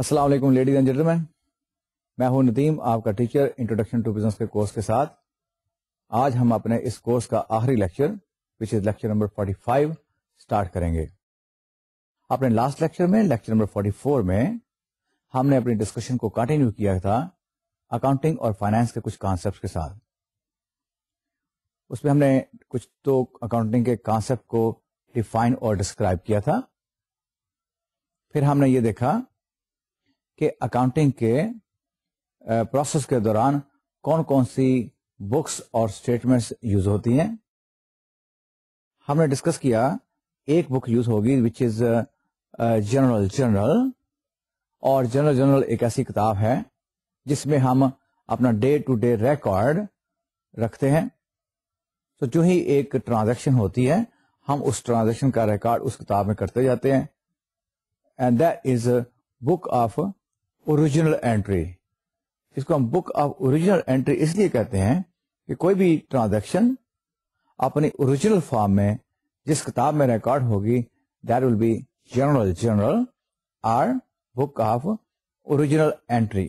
अस्सलाम वालेकुम ladies and gentleman मैं हूं नदीम आपका टीचर इंट्रोडक्शन टू बिजनेस के कोर्स के साथ आज हम अपने इस कोर्स का आखिरी lecture which is lecture number 45 start करेंगे अपने लास्ट लेक्चर में लेक्चर नंबर 44 में हमने अपनी डिस्कशन को कंटिन्यू किया था अकाउंटिंग और फाइनेंस के कुछ कॉन्सेप्ट के साथ उसमें हमने कुछ तो अकाउंटिंग के कॉन्सेप्ट को डिफाइन और डिस्क्राइब किया था फिर हमने ये देखा कि अकाउंटिंग के प्रोसेस के दौरान कौन कौन सी बुक्स और स्टेटमेंट्स यूज होती हैं हमने डिस्कस किया एक बुक यूज होगी विच इज जनरल जनरल और जनरल जनरल एक ऐसी किताब है जिसमें हम अपना डे टू डे रिकॉर्ड रखते हैं तो जो ही एक ट्रांजैक्शन होती है हम उस ट्रांजैक्शन का रिकॉर्ड उस किताब में करते जाते हैं and that is book of original entry इसको हम बुक ऑफ ओरिजिनल एंट्री इसलिए कहते हैं कि कोई भी ट्रांजैक्शन अपनी ओरिजिनल फॉर्म में जिस किताब में रिकॉर्ड होगी that will be journal journal or book of original entry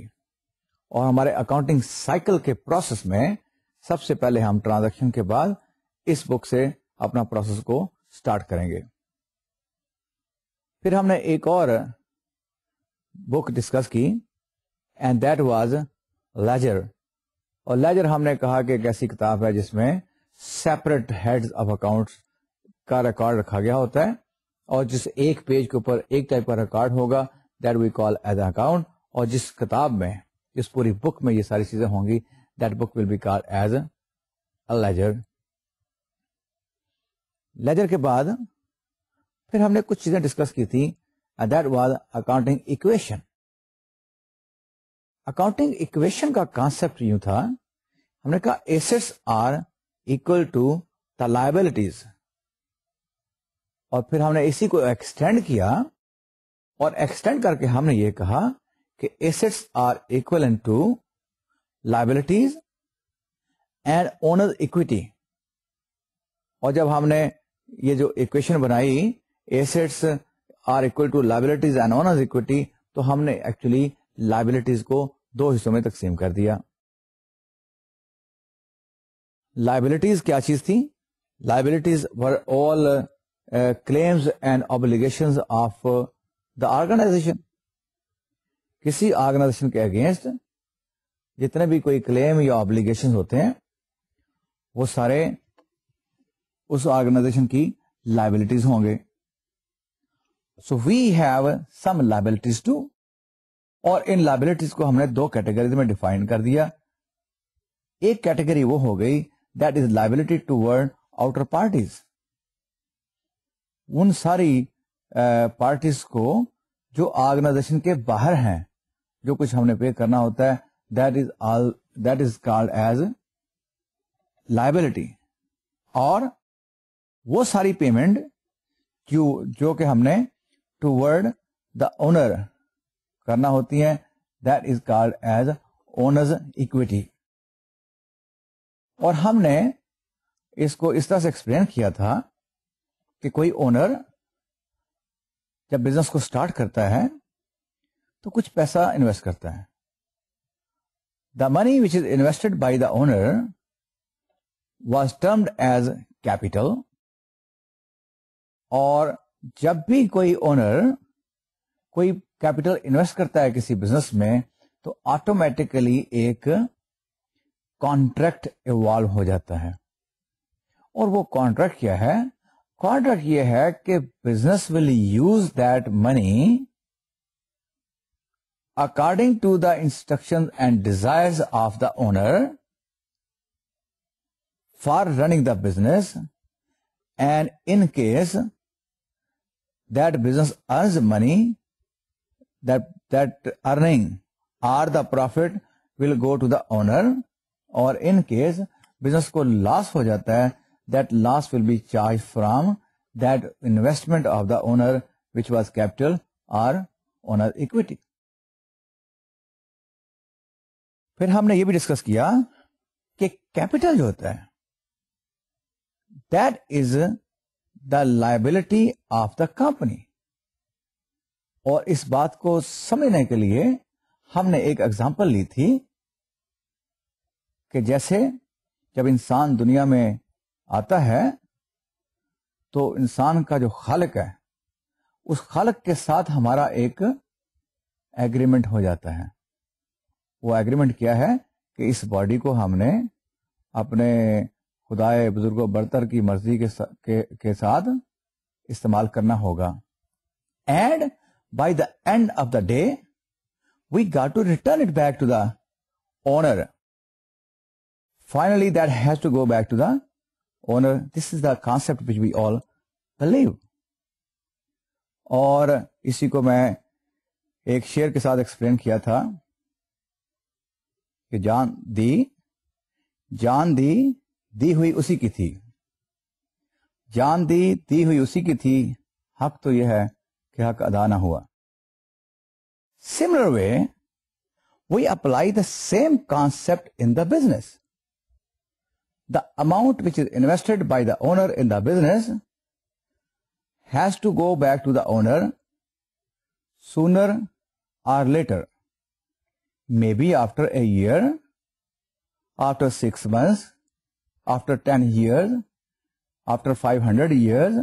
और हमारे अकाउंटिंग साइकिल के प्रोसेस में सबसे पहले हम ट्रांजैक्शन के बाद इस बुक से अपना प्रोसेस को स्टार्ट करेंगे फिर हमने एक और बुक डिस्कस की एंड दैट वाज लेजर और लेजर हमने कहा कि एक ऐसी किताब है जिसमें सेपरेट हेड्स ऑफ अकाउंट्स का रिकॉर्ड रखा गया होता है और जिस एक पेज के ऊपर एक टाइप का रिकॉर्ड होगा that we call as account और जिस किताब में जिस पूरी बुक में ये सारी चीजें होंगी that book will be call as a ledger ledger के बाद फिर हमने कुछ चीजें डिस्कस की थी and that was accounting equation. Accounting equation का कॉन्सेप्ट यूं था हमने कहा assets are equal to the liabilities और फिर हमने इसी को एक्सटेंड किया और एक्सटेंड करके हमने ये कहा कि assets are equal to liabilities and owner equity और जब हमने ये जो इक्वेशन बनाई assets are equal to liabilities and owners equity तो हमने एक्चुअली लाइबिलिटीज को दो हिस्सों में तकसीम कर दिया लाइबिलिटीज क्या चीज थी liabilities were all claims and obligation of the organization किसी ऑर्गेनाइजेशन के अगेंस्ट जितने भी कोई क्लेम या ऑब्लिगेशन होते हैं वो सारे उस ऑर्गेनाइजेशन की लाइबिलिटीज होंगे so we have some liabilities too और इन लाइबिलिटीज को हमने दो कैटेगरीज में डिफाइन कर दिया एक कैटेगरी वो हो गई that is liability towards outer parties उन सारी पार्टीज को जो ऑर्गेनाइजेशन के बाहर हैं जो कुछ हमने पे करना होता है that is all that is called as liability और वो सारी पेमेंट जो जो कि हमने टूवर्ड द ओनर करना होती है that is called as owners equity और हमने इसको इस तरह से एक्सप्लेन किया था कि कोई ओनर जब बिजनेस को स्टार्ट करता है तो कुछ पैसा इन्वेस्ट करता है the money which is invested by the owner was termed as capital और जब भी कोई ओनर कोई कैपिटल इन्वेस्ट करता है किसी बिजनेस में तो ऑटोमेटिकली एक कॉन्ट्रैक्ट इवॉल्व हो जाता है और वो कॉन्ट्रैक्ट क्या है कॉन्ट्रैक्ट ये है कि business will use that money according to the instruction and desires of the owner for running the business and in case that business earns money, that, that earning or the profit will go to the owner or in case business ko loss ho jata hai that loss will be charged from that investment of the owner which was capital or owner equity. फिर हमने ये भी discuss किया कि capital जो होता है that is the liability of the company और इस बात को समझने के लिए हमने एक एग्जाम्पल ली थी कि जैसे जब इंसान दुनिया में आता है तो इंसान का जो खालक है उस खालक के साथ हमारा एक एग्रीमेंट हो जाता है वो एग्रीमेंट क्या है कि इस बॉडी को हमने अपने खुदाए बुजुर्गो बरतर की मर्जी के, के, के साथ इस्तेमाल करना होगा and by the end of the day we got to return it back to the owner finally that has to go back to the owner this is the concept which we all believe और इसी को मैं एक share के साथ explain किया था कि जान दी जान दी दी हुई उसी की थी जान दी दी हुई उसी की थी हक तो यह है कि हक अदा ना हुआ similar way we apply the same concept in the business the amount which is invested by the owner in the business has to go back to the owner sooner or later. Maybe after a year, after six months, after ten years after five hundred years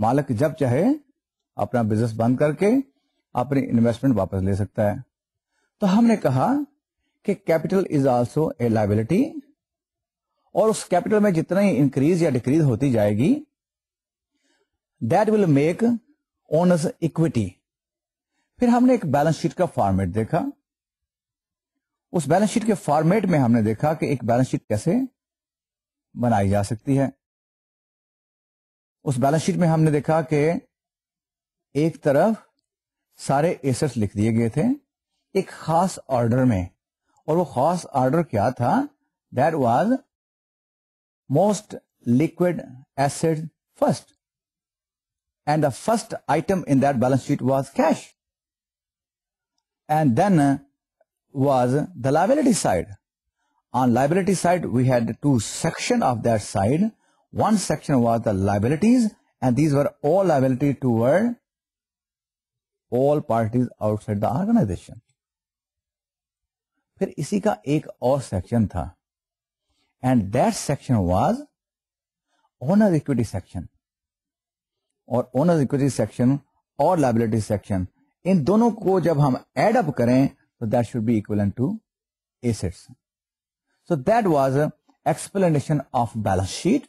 मालिक जब चाहे अपना business बंद करके अपनी investment वापस ले सकता है तो हमने कहा कि capital is also a liability और उस कैपिटल में जितना ही इंक्रीज या डिक्रीज होती जाएगी that will make owners equity फिर हमने एक बैलेंस शीट का फॉर्मेट देखा उस बैलेंस शीट के फॉर्मेट में हमने देखा कि एक बैलेंस शीट कैसे बनाई जा सकती है उस बैलेंस शीट में हमने देखा कि एक तरफ सारे एसेट्स लिख दिए गए थे एक खास ऑर्डर में और वो खास ऑर्डर क्या था that was most liquid asset first and the first item in that balance sheet was cash and then was the liability side on liability side we had two section of that side one section was the liabilities and these were all liability toward all parties outside the organization phir isi ka ek aur section and that section was owner equity section or owner equity section or liability section in dono ko jab hum add up kare so that should be equivalent to assets So that was an explanation of balance sheet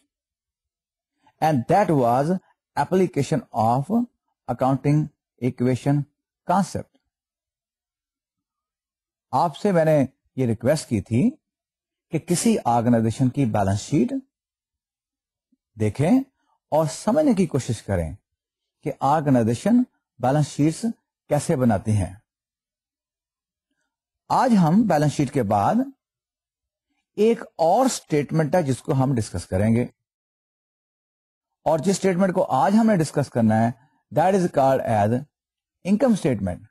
and that was application of accounting equation concept. आपसे मैंने ये request की थी कि किसी organisation की balance sheet देखें और समझने की कोशिश करें कि ऑर्गेनाइजेशन बैलेंस शीट्स कैसे बनाती हैं। आज हम बैलेंस शीट के बाद एक और स्टेटमेंट है जिसको हम डिस्कस करेंगे और जिस स्टेटमेंट को आज हमने डिस्कस करना है that is called as income statement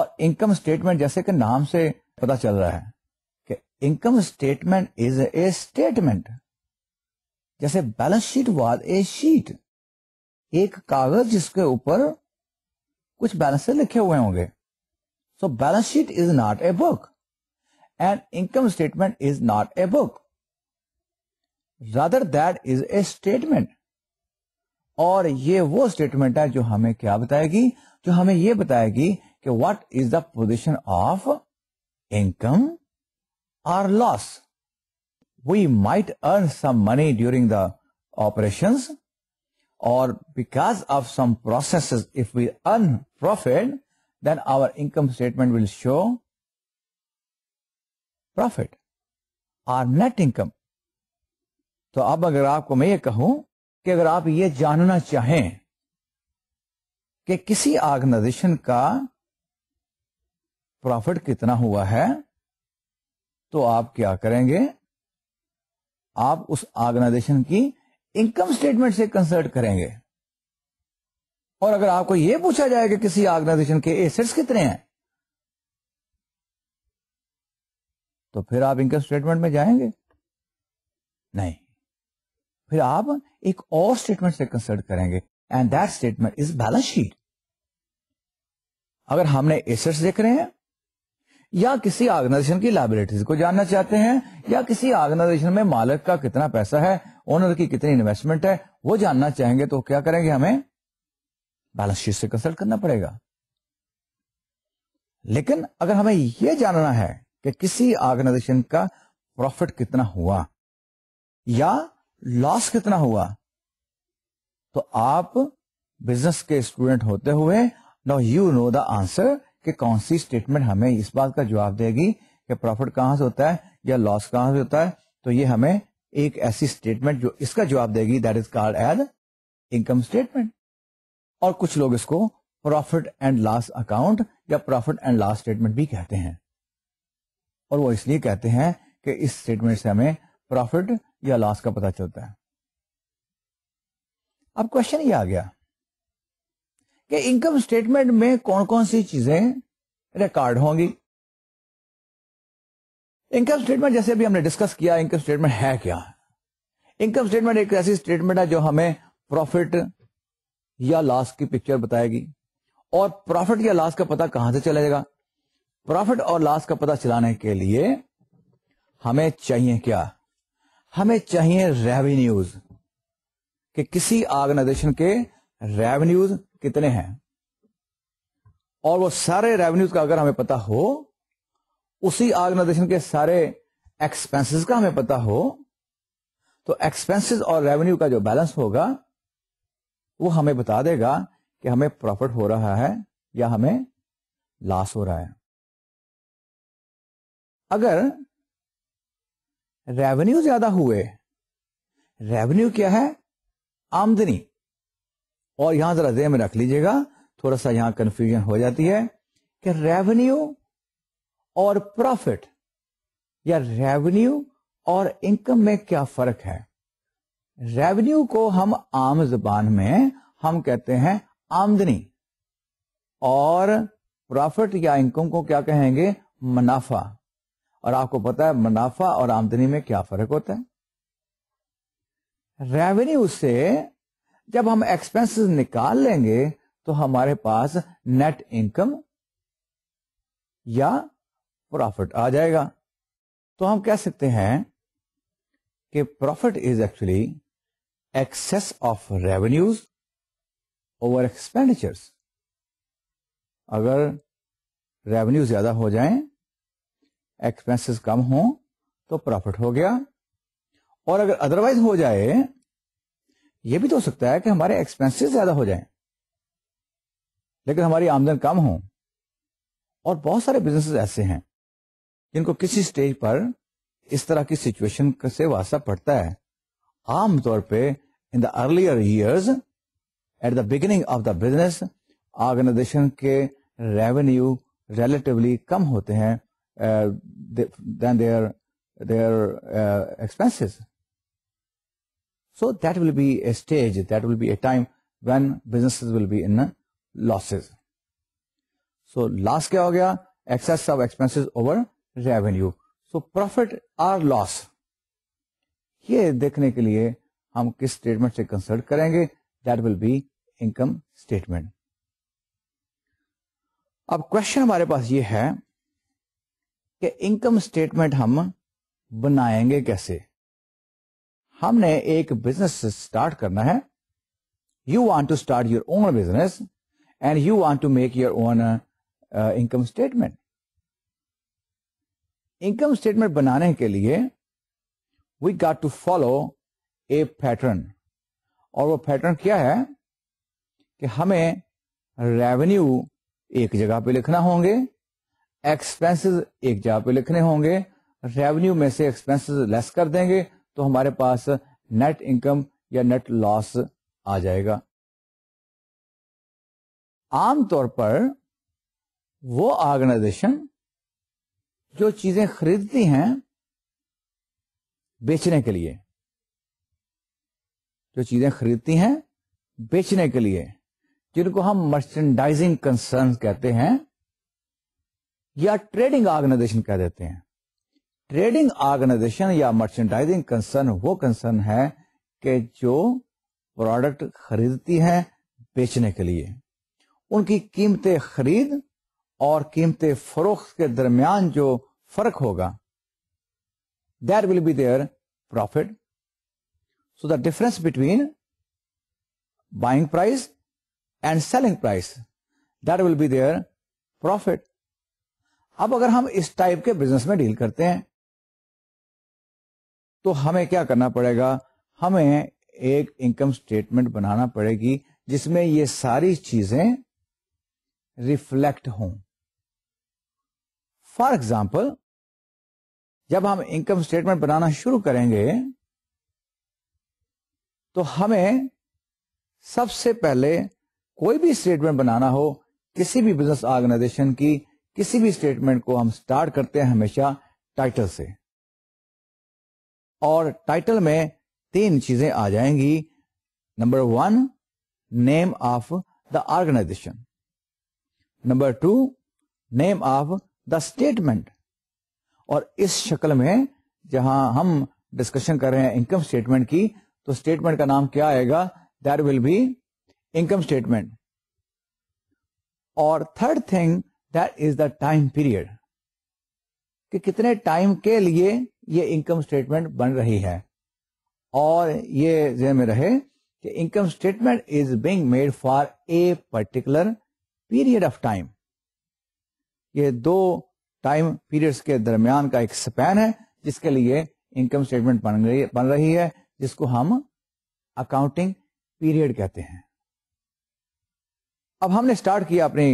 और इनकम स्टेटमेंट जैसे कि नाम से पता चल रहा है कि income statement is a statement जैसे balance sheet was a sheet एक कागज जिसके ऊपर कुछ बैलेंस लिखे हुए होंगे सो balance sheet is not a book An income statement is not a book. Rather that is a statement. Or, ये वो statement है जो हमें क्या बताएगी जो हमें ये बताएगी कि what is the position of income or loss we might earn some money during operations or because of some processes if we earn profit then our income statement will show profit और net income तो अब अगर आपको मैं ये कहूं कि अगर आप ये जानना चाहें कि किसी ऑर्गेनाइजेशन का प्रॉफिट कितना हुआ है तो आप क्या करेंगे आप उस ऑर्गेनाइजेशन की इनकम स्टेटमेंट से कंसल्ट करेंगे और अगर आपको यह पूछा जाए कि किसी ऑर्गेनाइजेशन के एसेट्स कितने हैं तो फिर आप इनकम स्टेटमेंट में जाएंगे नहीं फिर आप एक और स्टेटमेंट से कंसल्ट करेंगे and that statement is balance sheet अगर हमने एसेट्स देख रहे हैं या किसी ऑर्गेनाइजेशन की लाइबिलिटीज को जानना चाहते हैं या किसी ऑर्गेनाइजेशन में मालक का कितना पैसा है ओनर की कितनी इन्वेस्टमेंट है वो जानना चाहेंगे तो क्या करेंगे हमें बैलेंस शीट से कंसल्ट करना पड़ेगा लेकिन अगर हमें यह जानना है कि किसी ऑर्गेनाइजेशन का प्रॉफिट कितना हुआ या लॉस कितना हुआ तो आप बिजनेस के स्टूडेंट होते हुए now you know the answer कि कौन सी स्टेटमेंट हमें इस बात का जवाब देगी कि प्रॉफिट कहां से होता है या लॉस कहां से होता है तो ये हमें एक ऐसी स्टेटमेंट जो इसका जवाब देगी that is called as income statement और कुछ लोग इसको प्रॉफिट एंड लॉस अकाउंट या प्रॉफिट एंड लॉस स्टेटमेंट भी कहते हैं और वो इसलिए कहते हैं कि इस स्टेटमेंट से हमें प्रॉफिट या लॉस का पता चलता है अब क्वेश्चन ये आ गया कि इनकम स्टेटमेंट में कौन कौन सी चीजें रिकॉर्ड होंगी इनकम स्टेटमेंट जैसे अभी हमने डिस्कस किया इनकम स्टेटमेंट है क्या इनकम स्टेटमेंट एक ऐसी स्टेटमेंट है जो हमें प्रॉफिट या लॉस की पिक्चर बताएगी और प्रॉफिट या लॉस का पता कहां से चलेगा प्रॉफिट और लॉस का पता चलाने के लिए हमें चाहिए क्या हमें चाहिए रेवेन्यूज कि किसी ऑर्गेनाइजेशन के रेवेन्यूज कितने हैं और वो सारे रेवेन्यूज का अगर हमें पता हो उसी ऑर्गेनाइजेशन के सारे एक्सपेंसेस का हमें पता हो तो एक्सपेंसेस और रेवेन्यू का जो बैलेंस होगा वो हमें बता देगा कि हमें प्रॉफिट हो रहा है या हमें लॉस हो रहा है अगर रेवेन्यू ज्यादा हुए रेवेन्यू क्या है आमदनी और यहां जरा देर में रख लीजिएगा थोड़ा सा यहां कंफ्यूजन हो जाती है कि रेवेन्यू और प्रॉफिट या रेवेन्यू और इनकम में क्या फर्क है रेवेन्यू को हम आम जबान में हम कहते हैं आमदनी और प्रॉफिट या इनकम को क्या कहेंगे मुनाफा और आपको पता है मुनाफा और आमदनी में क्या फर्क होता है रेवेन्यू से जब हम एक्सपेंसेस निकाल लेंगे तो हमारे पास नेट इनकम या प्रॉफिट आ जाएगा तो हम कह सकते हैं कि profit is actually excess of revenues over expenditures अगर रेवेन्यू ज्यादा हो जाएं एक्सपेंसेस कम हो तो प्रॉफिट हो गया और अगर अदरवाइज हो जाए यह भी तो हो सकता है कि हमारे एक्सपेंसेस ज्यादा हो जाएं लेकिन हमारी आमदन कम हो और बहुत सारे बिजनेस ऐसे हैं जिनको किसी स्टेज पर इस तरह की सिचुएशन से वास्ता पड़ता है आमतौर पे in the earlier years at the beginning of the business organization के रेवेन्यू रिलेटिवली कम होते हैं uh, than their their uh, expenses. So that will be a stage, that will be a time when businesses will be in losses. So loss kya ho gaya? Excess of expenses over revenue. So profit or loss. Here dekhne ke liye hum kis statement se consult karenge? That will be income statement. Ab question humare paas ye hai, कि income statement हम बनाएंगे कैसे हमने एक business start करना है you want to start your own business and you want to make your own income statement income statement बनाने के लिए we got to follow a pattern और वो पैटर्न क्या है कि हमें रेवेन्यू एक जगह पे लिखना होंगे एक्सपेंसेस एक जगह पे लिखने होंगे रेवेन्यू में से एक्सपेंसेस लेस कर देंगे तो हमारे पास नेट इनकम या नेट लॉस आ जाएगा आमतौर पर वो ऑर्गेनाइजेशन जो चीजें खरीदती हैं बेचने के लिए जो चीजें खरीदती हैं बेचने के लिए जिनको हम मर्चेंडाइजिंग कंसर्न कहते हैं या ट्रेडिंग ऑर्गेनाइजेशन कह देते हैं ट्रेडिंग ऑर्गेनाइजेशन या मर्चेंडाइजिंग कंसर्न वो कंसर्न है कि जो प्रोडक्ट खरीदती है बेचने के लिए उनकी कीमतें खरीद और कीमतें फरोख्त के दरमियान जो फर्क होगा there will be their profit so the difference between buying price and selling price there will be their profit अब अगर हम इस टाइप के बिजनेस में डील करते हैं तो हमें क्या करना पड़ेगा हमें एक इनकम स्टेटमेंट बनाना पड़ेगी जिसमें ये सारी चीजें रिफ्लेक्ट हों फॉर एग्जाम्पल जब हम इनकम स्टेटमेंट बनाना शुरू करेंगे तो हमें सबसे पहले कोई भी स्टेटमेंट बनाना हो किसी भी बिजनेस ऑर्गेनाइजेशन की किसी भी स्टेटमेंट को हम स्टार्ट करते हैं हमेशा टाइटल से और टाइटल में तीन चीजें आ जाएंगी number one name of the organization number two name of the statement और इस शक्ल में जहां हम डिस्कशन कर रहे हैं इनकम स्टेटमेंट की तो स्टेटमेंट का नाम क्या आएगा there will be income statement और third thing that is the time period कि कितने टाइम के लिए ये इनकम स्टेटमेंट बन रही है और ये जहन में रहे कि income statement is being made for a particular period of time ये दो टाइम पीरियड्स के दरमियान का एक स्पैन है जिसके लिए इनकम स्टेटमेंट बन रही बन रही है जिसको हम अकाउंटिंग पीरियड कहते हैं अब हमने स्टार्ट किया अपने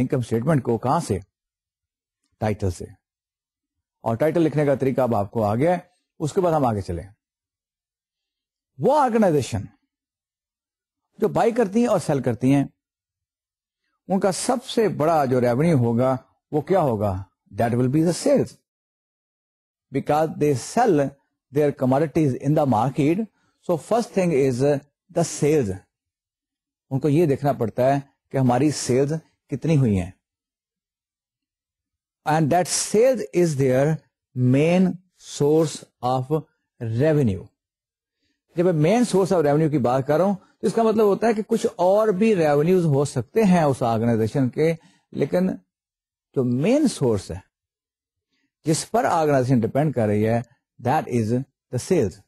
इनकम स्टेटमेंट को कहां से टाइटल से और टाइटल लिखने का तरीका अब आपको आ गया उसके बाद हम आगे चले वो ऑर्गेनाइजेशन जो बाई करती हैं और सेल करती हैं उनका सबसे बड़ा जो रेवेन्यू होगा वो क्या होगा that will be the sales because they sell their commodities in the market so first thing is the sales उनको ये देखना पड़ता है कि हमारी सेल्स कितनी हुई हैं and that sales is their main source of revenue जब मैं मेन सोर्स ऑफ रेवेन्यू की बात कर रहा हूं तो इसका मतलब होता है कि कुछ और भी रेवेन्यूज हो सकते हैं उस ऑर्गेनाइजेशन के लेकिन जो मेन सोर्स है जिस पर ऑर्गेनाइजेशन डिपेंड कर रही है that is the sales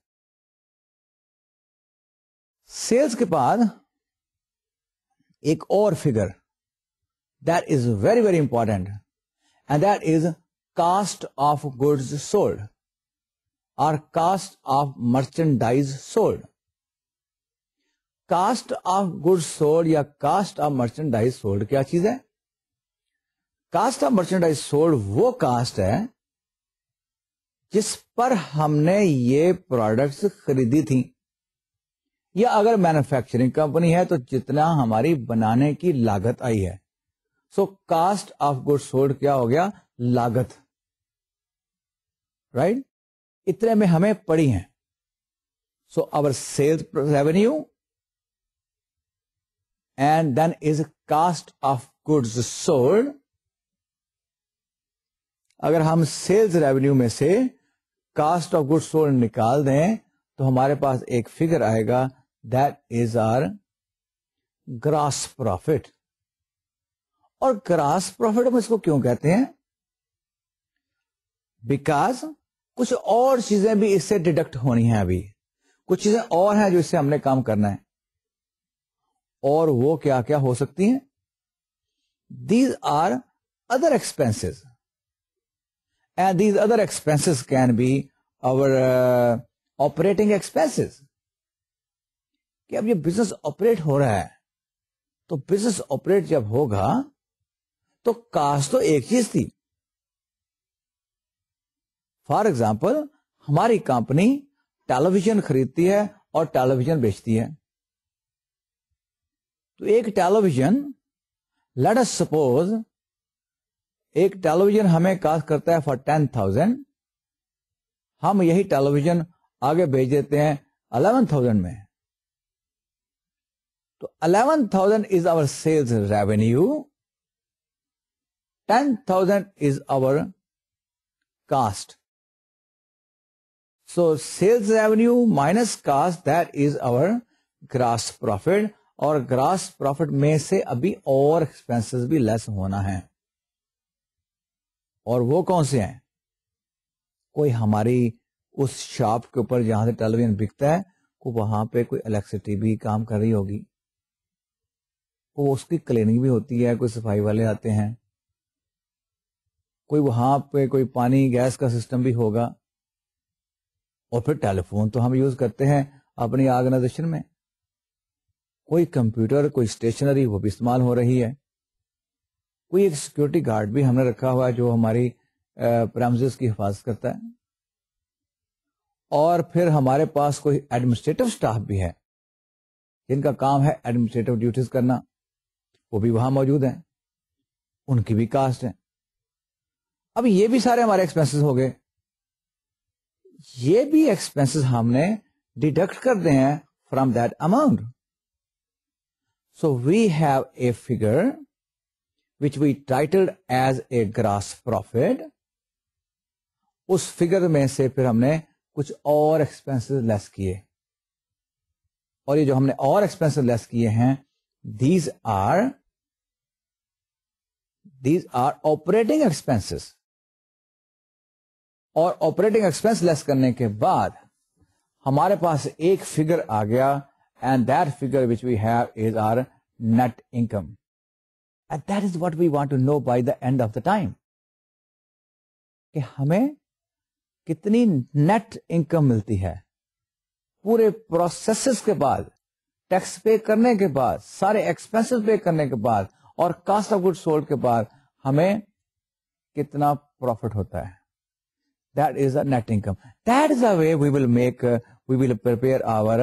sales के बाद एक और figure that is very very important and that is cost of goods sold और cost of merchandise sold cost of goods sold या कास्ट ऑफ मर्चेंडाइज सोल्ड क्या चीज है कास्ट ऑफ मर्चेंडाइज सोल्ड वो कास्ट है जिस पर हमने ये प्रोडक्ट्स खरीदी थी या अगर मैन्युफैक्चरिंग कंपनी है तो जितना हमारी बनाने की लागत आई है so cost of good sold क्या हो गया लागत राइट right? इतने में हमें पड़ी है so our sales revenue and then is cost of goods sold अगर हम सेल्स रेवेन्यू में से कास्ट ऑफ गुड्स सोल्ड निकाल दें तो हमारे पास एक फिगर आएगा that is our gross profit और ग्रास प्रॉफिट हम इसको क्यों कहते हैं बिकॉज कुछ और चीजें भी इससे डिडक्ट होनी है अभी कुछ चीजें और हैं जो इससे हमने काम करना है और वो क्या क्या हो सकती हैं these are other expenses and these other expenses can be our operating expenses कि अब ये बिजनेस ऑपरेट हो रहा है तो बिजनेस ऑपरेट जब होगा तो कास्ट तो एक चीज थी फॉर एग्जाम्पल हमारी कंपनी टेलीविजन खरीदती है और टेलीविजन बेचती है तो एक टेलीविजन लेट अस सपोज एक टेलीविजन हमें कास्ट करता है फॉर टेन थाउजेंड हम यही टेलीविजन आगे भेज देते हैं अलेवन थाउजेंड में तो 11,000 our sales revenue ten 10,000 is our cost so sales revenue minus cost that is our gross profit और ग्रास प्रॉफिट में से अभी और एक्सपेंसेस भी लेस होना है और वो कौन से हैं कोई हमारी उस शॉप के ऊपर जहां से टेलीविजन बिकता है वहां पे कोई इलेक्ट्रिसिटी भी काम कर रही होगी तो उसकी क्लीनिंग भी होती है कोई सफाई वाले आते हैं कोई वहां पे कोई पानी गैस का सिस्टम भी होगा और फिर टेलीफोन तो हम यूज करते हैं अपनी ऑर्गेनाइजेशन में कोई कंप्यूटर कोई स्टेशनरी वो भी इस्तेमाल हो रही है कोई एक सिक्योरिटी गार्ड भी हमने रखा हुआ है जो हमारी प्रामजेस की हिफाजत करता है और फिर हमारे पास कोई एडमिनिस्ट्रेटिव स्टाफ भी है जिनका काम है एडमिनिस्ट्रेटिव ड्यूटीज करना वो भी वहां मौजूद हैं उनकी भी कास्ट है अब ये भी सारे हमारे एक्सपेंसिस हो गए ये भी एक्सपेंसिस हमने डिडक्ट कर दे हैं from that amount so we have a figure which we titled as a gross profit उस फिगर में से फिर हमने कुछ और एक्सपेंसिस लेस किए और ये जो हमने और एक्सपेंसिस लेस किए हैं these are these are operating expenses और ऑपरेटिंग एक्सपेंस लेस करने के बाद हमारे पास एक फिगर आ गया and that figure which we have is our net income and that is what we want to know by the end of the time कि हमें कितनी नेट इनकम मिलती है पूरे प्रोसेसेस के बाद टैक्स पे करने के बाद सारे एक्सपेंसेस पे करने के बाद और कास्ट ऑफ गुड सोल्ड के बाद हमें कितना प्रॉफिट होता है that is a net income that is a way we will make we will prepare our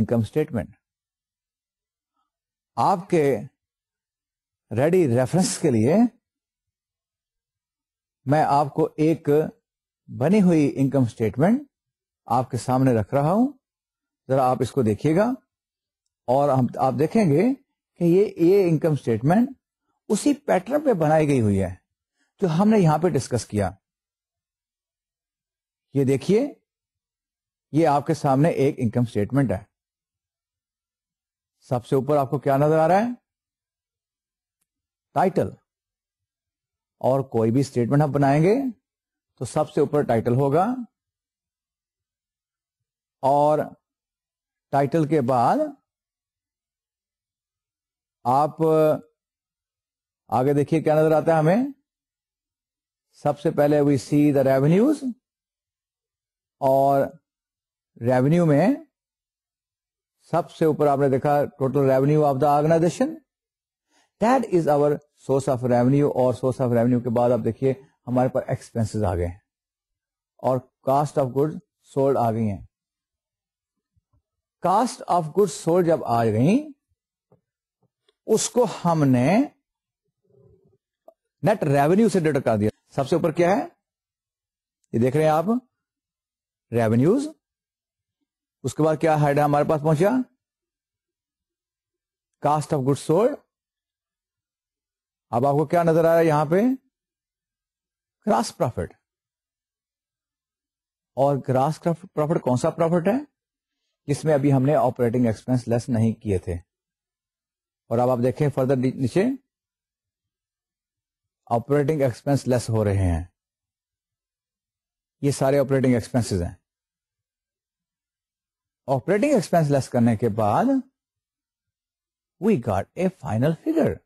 income statement आपके रेडी रेफरेंस के लिए मैं आपको एक बनी हुई इनकम स्टेटमेंट आपके सामने रख रहा हूं जरा आप इसको देखिएगा और हम आप देखेंगे कि ये ये इनकम स्टेटमेंट उसी पैटर्न पे बनाई गई हुई है जो हमने यहां पे डिस्कस किया ये देखिए ये आपके सामने एक इनकम स्टेटमेंट है सबसे ऊपर आपको क्या नजर आ रहा है टाइटल और कोई भी स्टेटमेंट हम बनाएंगे तो सबसे ऊपर टाइटल होगा और टाइटल के बाद आप आगे देखिए क्या नजर आता है हमें सबसे पहले वी सी द रेवेन्यूज और रेवेन्यू में सबसे ऊपर आपने देखा total revenue of the organization that is our source of revenue और सोर्स ऑफ रेवेन्यू के बाद आप देखिए हमारे पास एक्सपेंसेस आ गए हैं और कास्ट ऑफ गुड्स सोल्ड आ गई हैं कास्ट ऑफ गुड्स सोल्ड जब आ गई उसको हमने नेट रेवेन्यू से डिडक्ट कर दिया सबसे ऊपर क्या है ये देख रहे हैं आप रेवेन्यूज उसके बाद क्या हेड है हमारे पास पहुंचा कास्ट ऑफ गुड सोल्ड अब आपको क्या नजर आ रहा है यहां पे ग्रास प्रॉफिट और ग्रास प्रॉफिट कौन सा प्रॉफिट है जिसमें अभी हमने ऑपरेटिंग एक्सपेंस लेस नहीं किए थे और अब आप देखें फर्दर नीचे ऑपरेटिंग एक्सपेंस लेस हो रहे हैं ये सारे ऑपरेटिंग एक्सपेंसेस हैं ऑपरेटिंग एक्सपेंस लेस करने के बाद we got a final figure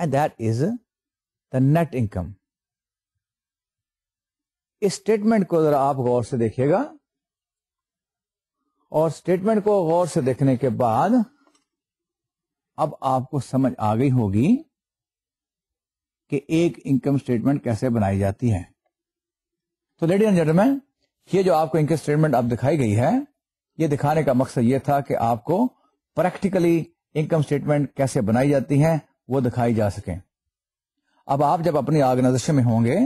and that is the net income इस स्टेटमेंट को जरा आप गौर से देखिएगा और स्टेटमेंट को गौर से देखने के बाद अब आपको समझ आ गई होगी कि एक इनकम स्टेटमेंट कैसे बनाई जाती है तो लेडी एंड जेंटलमैन ये जो आपको इनकम स्टेटमेंट अब दिखाई गई है ये दिखाने का मकसद ये था कि आपको प्रैक्टिकली इनकम स्टेटमेंट कैसे बनाई जाती है वो दिखाई जा सके अब आप जब अपनी ऑर्गेनाइजेशन में होंगे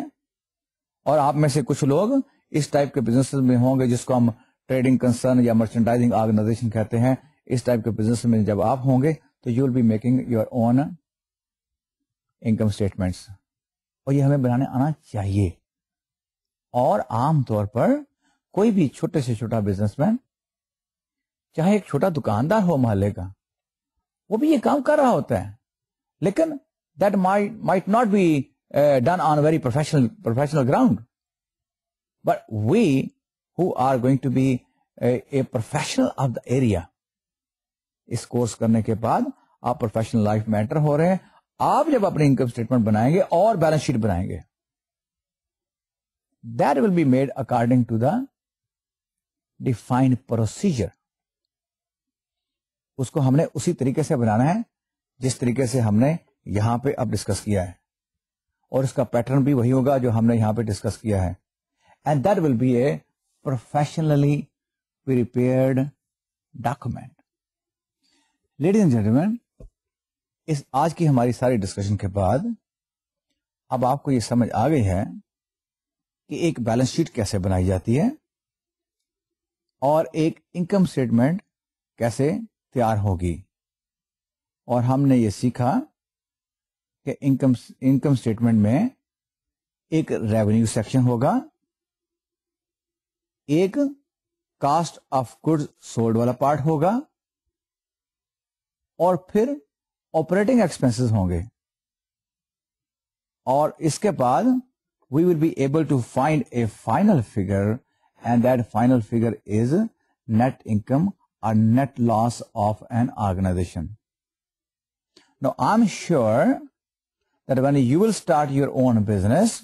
और आप में से कुछ लोग इस टाइप के बिजनेस में होंगे जिसको हम ट्रेडिंग कंसर्न या मर्चेंडाइजिंग ऑर्गेनाइजेशन कहते हैं इस टाइप के बिजनेस में जब आप होंगे तो you will be making your own income statements और ये हमें बनाने आना चाहिए और आमतौर पर कोई भी छोटे से छोटा बिजनेसमैन चाहे एक छोटा दुकानदार हो मोहल्ले का वो भी ये काम कर रहा होता है लेकिन that might might not be done on very professional professional ground but we who are going to be a, a professional of the area. इस कोर्स करने के बाद आप प्रोफेशनल लाइफ में एंटर हो रहे हैं आप जब अपने इनकम स्टेटमेंट बनाएंगे और बैलेंस शीट बनाएंगे that will be made according to the defined procedure उसको हमने उसी तरीके से बनाना है जिस तरीके से हमने यहां पे अब डिस्कस किया है और इसका पैटर्न भी वही होगा जो हमने यहां पे डिस्कस किया है and that will be a professionally prepared document. Ladies and gentlemen, इस आज की हमारी सारी डिस्कशन के बाद अब आपको ये समझ आ गई है कि एक बैलेंस शीट कैसे बनाई जाती है और एक इनकम स्टेटमेंट कैसे तैयार होगी और हमने ये सीखा कि इनकम इनकम स्टेटमेंट में एक रेवेन्यू सेक्शन होगा एक कास्ट of goods sold वाला पार्ट होगा और फिर ऑपरेटिंग एक्सपेंसेस होंगे और इसके बाद we will be able to find a final figure and that final figure is net income or net loss of an organization. Now, I'm sure that when you will start your own business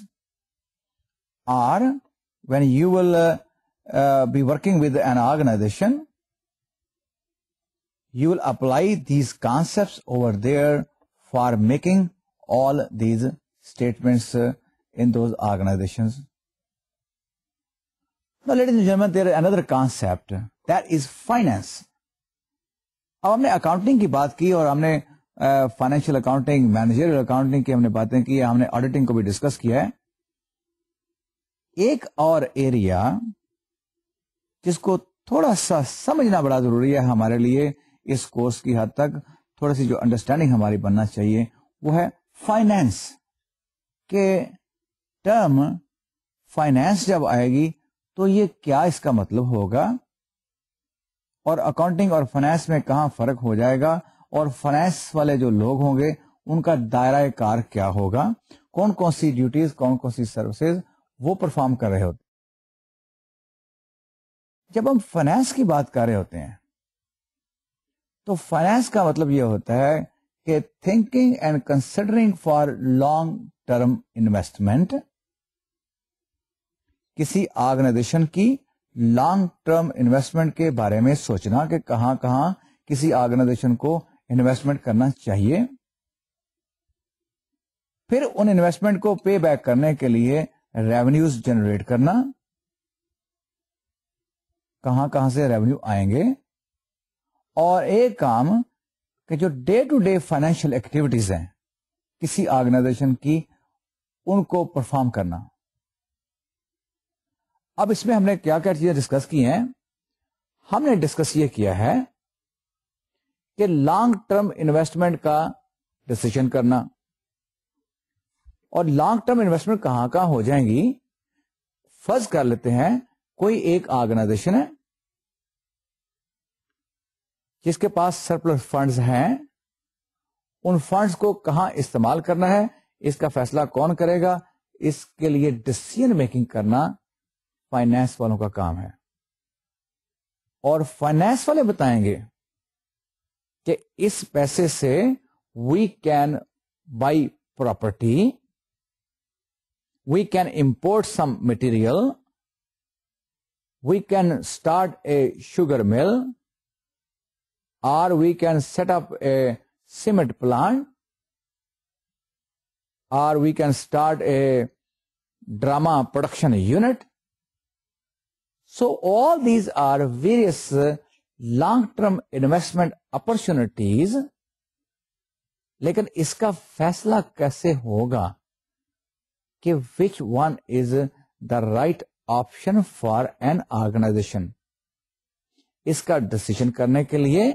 or when you will uh, uh, be working with an organization, you will apply these concepts over there for making all these statements uh, in those organizations. Now, ladies and gentlemen, there is another concept that is finance. Now, we accounting ki baat ki aur की और accounting manager accounting کی ہم نے باتیں کی ہم نے auditing کو بھی ڈسکس کیا ہے ایک اور ایریا जिसको थोड़ा सा समझना बड़ा जरूरी है हमारे लिए इस कोर्स की हद तक थोड़ी सी जो अंडरस्टैंडिंग हमारी बनना चाहिए वो है फाइनेंस के टर्म फाइनेंस जब आएगी तो ये क्या इसका मतलब होगा और अकाउंटिंग और फाइनेंस में कहा फर्क हो जाएगा और फाइनेंस वाले जो लोग होंगे उनका दायरा कार क्या होगा कौन कौन सी ड्यूटीज कौन कौन सी सर्विसेज वो परफॉर्म कर रहे होते जब हम फाइनेंस की बात कर रहे होते हैं तो फाइनेंस का मतलब यह होता है कि thinking and considering for long term investment किसी ऑर्गेनाइजेशन की लॉन्ग टर्म इन्वेस्टमेंट के बारे में सोचना कि कहां कहां किसी ऑर्गेनाइजेशन को इन्वेस्टमेंट करना चाहिए फिर उन इन्वेस्टमेंट को पे बैक करने के लिए रेवेन्यूज जनरेट करना कहां कहां से रेवेन्यू आएंगे और एक काम कि जो day to day financial activities हैं किसी ऑर्गेनाइजेशन की उनको परफॉर्म करना अब इसमें हमने क्या क्या चीजें डिस्कस की हैं हमने डिस्कस ये किया है कि लॉन्ग टर्म इन्वेस्टमेंट का डिसीजन करना और लॉन्ग टर्म इन्वेस्टमेंट कहां कहां हो जाएंगी फर्ज कर लेते हैं कोई एक ऑर्गेनाइजेशन है जिसके पास सरप्लस फंड्स हैं उन फंड्स को कहा इस्तेमाल करना है इसका फैसला कौन करेगा इसके लिए डिसीजन मेकिंग करना फाइनेंस वालों का काम है और फाइनेंस वाले बताएंगे कि इस पैसे से we can buy property we can import some material, we can start a sugar mill, or we can set up a cement plant or we can start a drama production unit. So all these are various uh, long-term investment opportunities लेकिन इसका फैसला कैसे होगा कि which one is the right option for an organisation इसका decision करने के लिए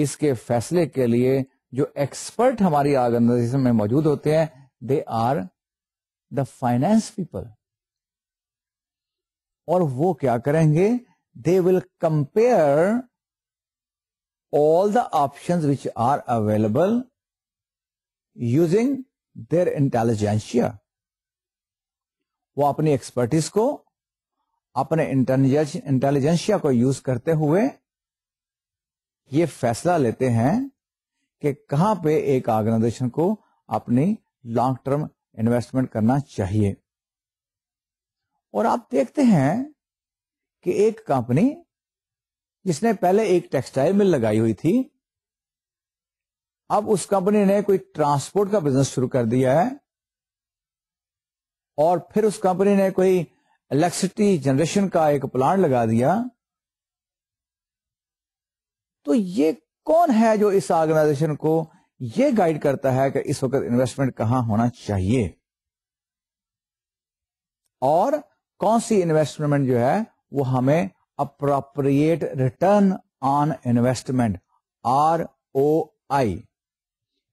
इसके फैसले के लिए जो एक्सपर्ट हमारी ऑर्गेनाइजेशन में मौजूद होते हैं they are the finance people और वो क्या करेंगे they will compare all the options which are available using their intelligentsia वो अपनी एक्सपर्टीज को अपने इंटेलिजेंशिया को यूज करते हुए ये फैसला लेते हैं कि कहां पे एक ऑर्गेनाइजेशन को अपनी लॉन्ग टर्म इन्वेस्टमेंट करना चाहिए और आप देखते हैं कि एक कंपनी जिसने पहले एक टेक्सटाइल मिल लगाई हुई थी अब उस कंपनी ने कोई ट्रांसपोर्ट का बिजनेस शुरू कर दिया है और फिर उस कंपनी ने कोई इलेक्ट्रिसिटी जनरेशन का एक प्लांट लगा दिया तो ये कौन है जो इस ऑर्गेनाइजेशन को ये गाइड करता है कि इस वक्त इन्वेस्टमेंट कहां होना चाहिए और कौन सी इन्वेस्टमेंट जो है वो हमें appropriate return on investment R O I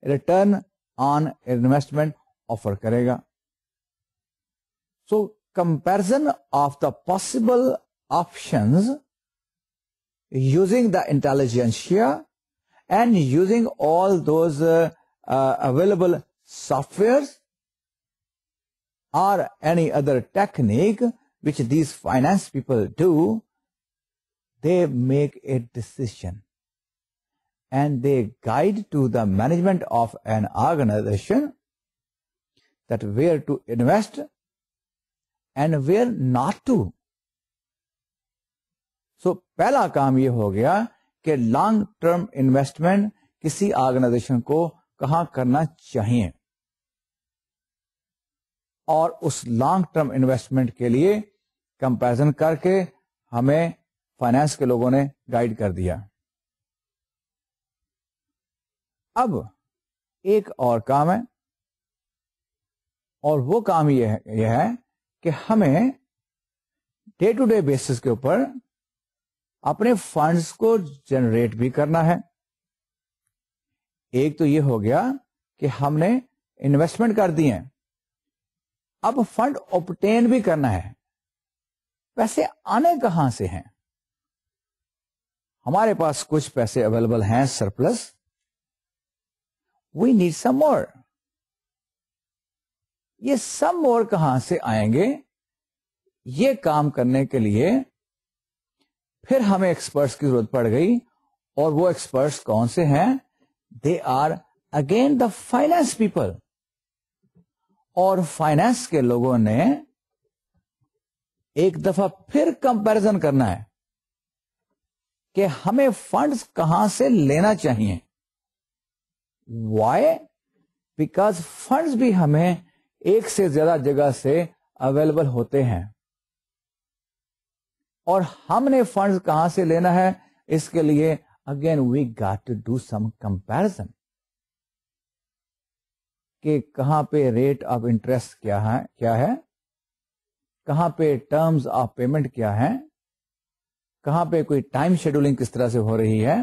return on investment offer करेगा so comparison of the possible options using the intelligentsia and using all those uh, uh, available softwares or any other technique which these finance people do, they make a decision and they guide to the management of an organization that where to invest and where not to. So पहला काम ये हो गया कि long term investment किसी organisation को कहा करना चाहिए और उस लॉन्ग टर्म इन्वेस्टमेंट के लिए कंपैरिजन करके हमें फाइनेंस के लोगों ने गाइड कर दिया अब एक और काम है और वो काम यह है, यह है कि हमें डे टू डे बेसिस के ऊपर अपने फंड्स को जनरेट भी करना है एक तो ये हो गया कि हमने इन्वेस्टमेंट कर दी है अब फंड ऑप्टेन भी करना है पैसे आने कहां से हैं हमारे पास कुछ पैसे अवेलेबल हैं surplus we need some more ये सम मोर कहां से आएंगे ये काम करने के लिए फिर हमें एक्सपर्ट्स की जरूरत पड़ गई और वो एक्सपर्ट्स कौन से हैं they are again the finance people और फाइनेंस के लोगों ने एक दफा फिर कंपैरिजन करना है कि हमें फंड्स कहां से लेना चाहिए वाई बिकॉज फंड्स भी हमें एक से ज्यादा जगह से अवेलेबल होते हैं और हमने फंड कहां से लेना है इसके लिए again we got to do some comparison कि कहां पे रेट ऑफ इंटरेस्ट क्या है क्या है कहां पे टर्म्स ऑफ पेमेंट क्या है कहां पे कोई टाइम शेड्यूलिंग किस तरह से हो रही है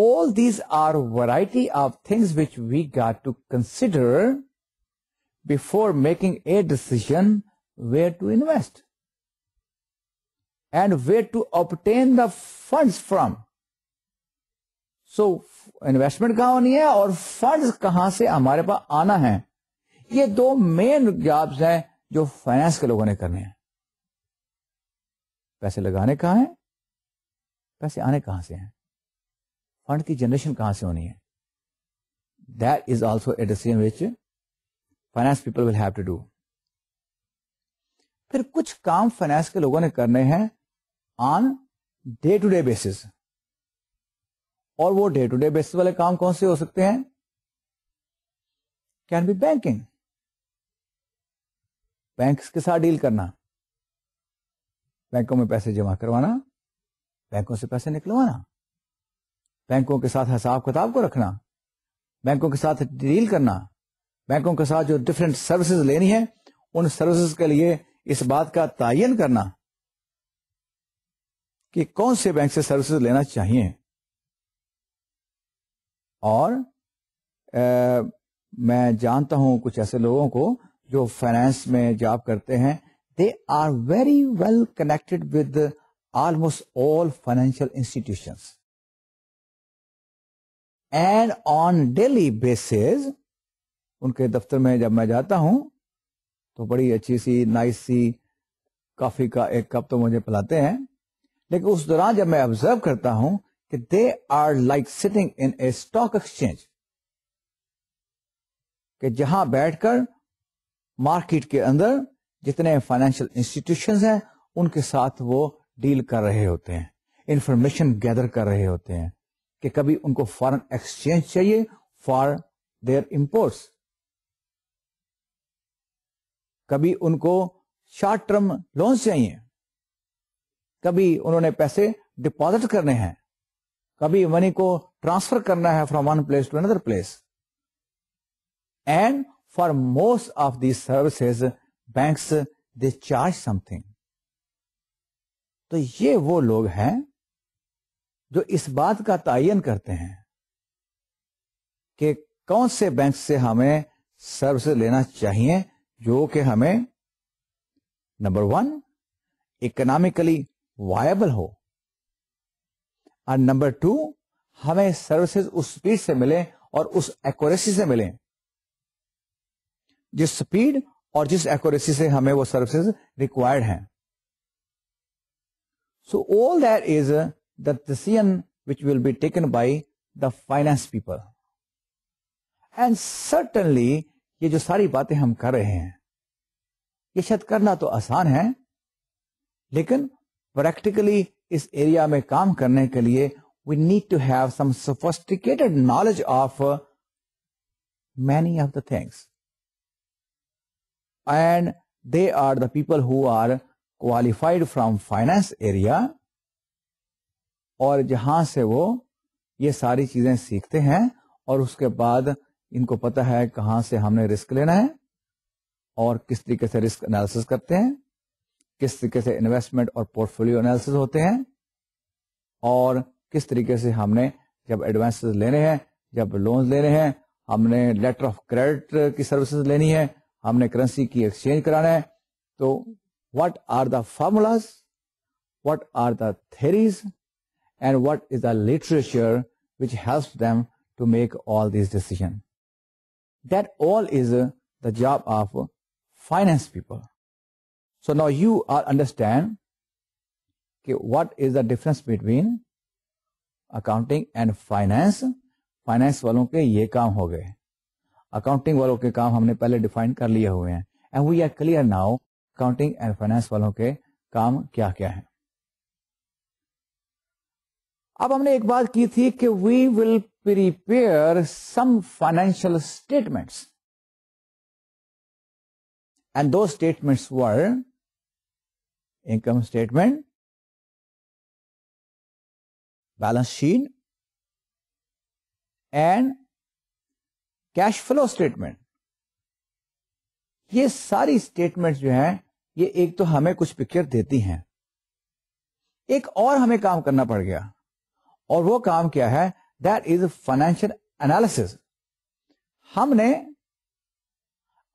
all these are variety of things which we got to consider before making a decision where to invest and where to obtain the funds from. So so, investment कहाँ होनी है और फंड्स कहाँ से हमारे पास आना है ये दो मेन जॉब्स हैं जो फाइनेंस के लोगों ने करने हैं पैसे लगाने कहाँ हैं पैसे आने कहाँ से हैं फंड की जनरेशन कहाँ से होनी है that is also a decision which finance people will have to do फिर कुछ काम फाइनेंस के लोगों ने करने हैं on day to day basis और वो डे टू डे बेसिस वाले काम कौन से हो सकते हैं कैन बी बैंकिंग बैंक के साथ डील करना बैंकों में पैसे जमा करवाना बैंकों से पैसे निकलवाना बैंकों के साथ हिसाब किताब को रखना बैंकों के साथ डील करना बैंकों के साथ जो डिफरेंट सर्विसेज लेनी है उन सर्विसेज के लिए इस बात का तयन करना कि कौन से बैंक से सर्विसेज लेना चाहिए और ए, मैं जानता हूं कुछ ऐसे लोगों को जो फाइनेंस में जॉब करते हैं they are very well connected with almost all financial institution and on daily basis उनके दफ्तर में जब मैं जाता हूं तो बड़ी अच्छी सी नाइस सी कॉफी का एक कप तो मुझे पिलाते हैं लेकिन उस दौरान जब मैं ऑब्जर्व करता हूं कि they are like sitting in a stock exchange कि जहां बैठकर मार्केट के अंदर जितने फाइनेंशियल इंस्टीट्यूशन हैं उनके साथ वो डील कर रहे होते हैं इंफॉर्मेशन गैदर कर रहे होते हैं कि कभी उनको फॉरेन एक्सचेंज चाहिए फॉर देयर इंपोर्ट्स कभी उनको शॉर्ट टर्म लोन चाहिए कभी उन्होंने पैसे डिपॉजिट करने हैं कभी मनी को ट्रांसफर करना है from one place to another place and for most of the services banks they charge something तो ये वो लोग हैं जो इस बात का तयन करते हैं कि कौन से बैंक से हमें सर्विस लेना चाहिए जो कि हमें नंबर वन इकोनॉमिकली वायबल हो और नंबर टू हमें सर्विसेज उस स्पीड से मिले और उस एक्यूरेसी से मिले जिस स्पीड और जिस एक्यूरेसी से हमें वो सर्विसेज रिक्वायर्ड हैं so all that is the decision which will be taken by the finance people. And certainly ये जो सारी बातें हम कर रहे हैं ये शायद करना तो आसान है लेकिन प्रैक्टिकली इस एरिया में काम करने के लिए we need to have sophisticated knowledge of many of the things and they are the people who are qualified from finance area और जहां से वो ये सारी चीजें सीखते हैं और उसके बाद इनको पता है कहां से हमने रिस्क लेना है और किस तरीके से रिस्क एनालिसिस करते हैं किस तरीके से इन्वेस्टमेंट और पोर्टफोलियो एनालिसिस होते हैं और किस तरीके से हमने जब एडवांसेस लेने हैं जब लोन लेने हैं हमने लेटर ऑफ क्रेडिट की सर्विसेज लेनी है हमने करेंसी की एक्सचेंज कराना है तो what are the formulas what are the theories and what is the literature which helps them to make all these decisions. That all is the job of finance people. So now you are understand कि what is the difference between accounting and finance finance वालों के ये काम हो गए accounting वालों के काम हमने पहले डिफाइन कर लिए हुए हैं and we are clear now accounting and finance वालों के काम क्या क्या है अब हमने एक बात की थी कि we will prepare some financial statements and those statements were income statement balance sheet and cash flow statement ये सारी स्टेटमेंट जो है ये एक तो हमें कुछ पिक्चर देती हैं एक और हमें काम करना पड़ गया और वो काम क्या है दैट इज फाइनेंशियल एनालिसिस हमने